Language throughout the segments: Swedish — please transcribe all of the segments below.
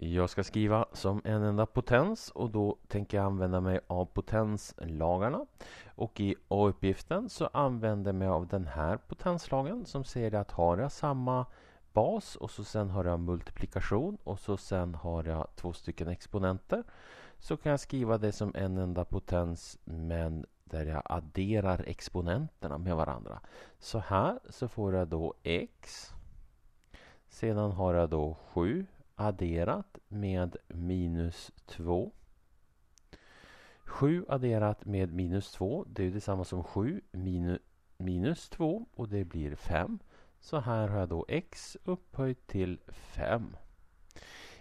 Jag ska skriva som en enda potens och då tänker jag använda mig av potenslagarna. Och i A-uppgiften så använder jag mig av den här potenslagen som säger att har jag samma bas och så sen har jag multiplikation och så sen har jag två stycken exponenter så kan jag skriva det som en enda potens men där jag adderar exponenterna med varandra. Så här så får jag då x. Sedan har jag då 7 adderat med minus 2. 7 adderat med minus 2, det är detsamma som 7 minus, minus 2 och det blir 5. Så här har jag då x upphöjt till 5.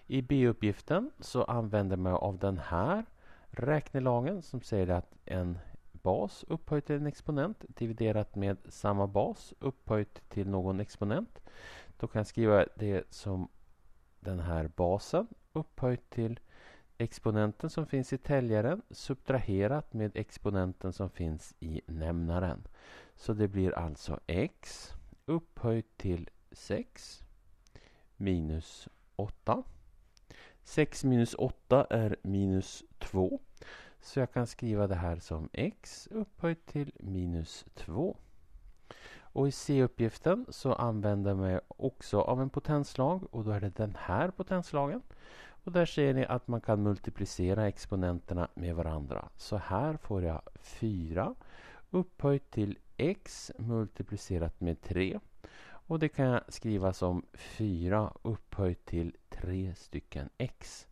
I B-uppgiften så använder man av den här räknelagen som säger att en bas upphöjt till en exponent dividerat med samma bas upphöjt till någon exponent. Då kan jag skriva det som den här basen upphöjt till exponenten som finns i täljaren subtraherat med exponenten som finns i nämnaren. Så det blir alltså x upphöjt till 6 minus 8. 6 minus 8 är minus 2. Så jag kan skriva det här som x upphöjt till minus 2. Och i C-uppgiften så använder man också av en potenslag och då är det den här potenslagen. Och där ser ni att man kan multiplicera exponenterna med varandra. Så här får jag 4 upphöjt till x multiplicerat med 3. Och det kan jag skriva som 4 upphöjt till 3 stycken x.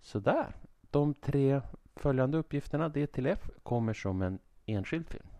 Sådär. De tre följande uppgifterna D till F kommer som en enskild film.